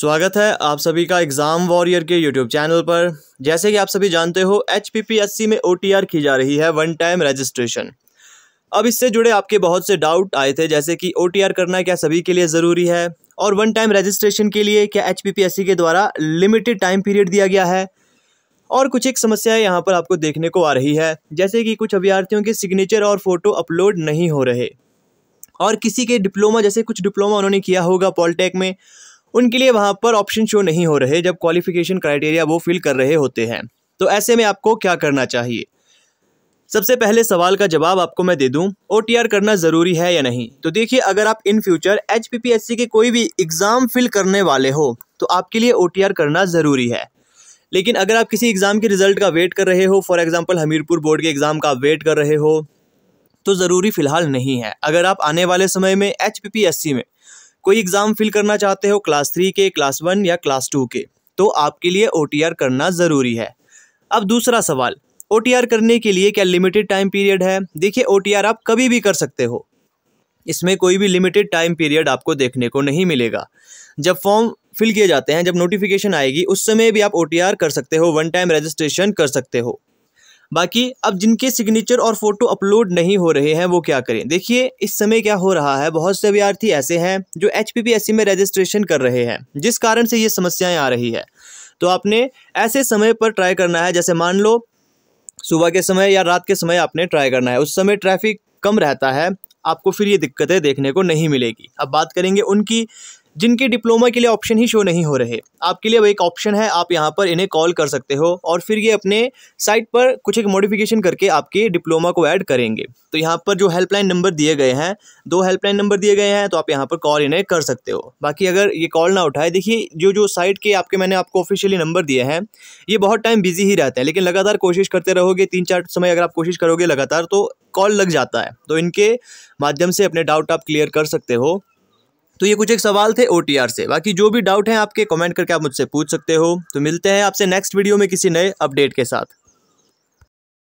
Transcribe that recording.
स्वागत है आप सभी का एग्ज़ाम वॉरियर के यूट्यूब चैनल पर जैसे कि आप सभी जानते हो एच में ओ की जा रही है वन टाइम रजिस्ट्रेशन अब इससे जुड़े आपके बहुत से डाउट आए थे जैसे कि ओ करना क्या सभी के लिए ज़रूरी है और वन टाइम रजिस्ट्रेशन के लिए क्या एच के द्वारा लिमिटेड टाइम पीरियड दिया गया है और कुछ एक समस्याएँ यहाँ पर आपको देखने को आ रही है जैसे कि कुछ अभ्यार्थियों के सिग्नेचर और फ़ोटो अपलोड नहीं हो रहे और किसी के डिप्लोमा जैसे कुछ डिप्लोमा उन्होंने किया होगा पॉलिटेक में उनके लिए वहाँ पर ऑप्शन शो नहीं हो रहे जब क्वालिफिकेशन क्राइटेरिया वो फिल कर रहे होते हैं तो ऐसे में आपको क्या करना चाहिए सबसे पहले सवाल का जवाब आपको मैं दे दूं ओ करना ज़रूरी है या नहीं तो देखिए अगर आप इन फ्यूचर एच के कोई भी एग्ज़ाम फिल करने वाले हो तो आपके लिए ओ करना ज़रूरी है लेकिन अगर आप किसी एग्ज़ाम के रिज़ल्ट का वेट कर रहे हो फॉर एग्ज़ाम्पल हमीरपुर बोर्ड के एग्ज़ाम का वेट कर रहे हो तो ज़रूरी फ़िलहाल नहीं है अगर आप आने वाले समय में एच में कोई एग्ज़ाम फिल करना चाहते हो क्लास थ्री के क्लास वन या क्लास टू के तो आपके लिए ओ करना ज़रूरी है अब दूसरा सवाल ओ करने के लिए क्या लिमिटेड टाइम पीरियड है देखिए ओ आप कभी भी कर सकते हो इसमें कोई भी लिमिटेड टाइम पीरियड आपको देखने को नहीं मिलेगा जब फॉर्म फिल किए जाते हैं जब नोटिफिकेशन आएगी उस समय भी आप ओ कर सकते हो वन टाइम रजिस्ट्रेशन कर सकते हो बाकी अब जिनके सिग्नेचर और फोटो अपलोड नहीं हो रहे हैं वो क्या करें देखिए इस समय क्या हो रहा है बहुत से अभ्यार्थी ऐसे हैं जो एच में रजिस्ट्रेशन कर रहे हैं जिस कारण से ये समस्याएँ आ रही है तो आपने ऐसे समय पर ट्राई करना है जैसे मान लो सुबह के समय या रात के समय आपने ट्राई करना है उस समय ट्रैफिक कम रहता है आपको फिर ये दिक्कतें देखने को नहीं मिलेगी अब बात करेंगे उनकी जिनके डिप्लोमा के लिए ऑप्शन ही शो नहीं हो रहे आपके लिए वो एक ऑप्शन है आप यहाँ पर इन्हें कॉल कर सकते हो और फिर ये अपने साइट पर कुछ एक मॉडिफिकेशन करके आपके डिप्लोमा को ऐड करेंगे तो यहाँ पर जो हेल्पलाइन नंबर दिए गए हैं दो हेल्पलाइन नंबर दिए गए हैं तो आप यहाँ पर कॉल इन्हें कर सकते हो बाकी अगर ये कॉल ना उठाए देखिए जो जो साइट के आपके मैंने आपको ऑफिशियली नंबर दिए हैं ये बहुत टाइम बिजी ही रहते हैं लेकिन लगातार कोशिश करते रहोगे तीन चार समय अगर आप कोशिश करोगे लगातार तो कॉल लग जाता है तो इनके माध्यम से अपने डाउट आप क्लियर कर सकते हो तो ये कुछ एक सवाल थे ओ से बाकी जो भी डाउट हैं आपके कमेंट करके आप मुझसे पूछ सकते हो तो मिलते हैं आपसे नेक्स्ट वीडियो में किसी नए अपडेट के साथ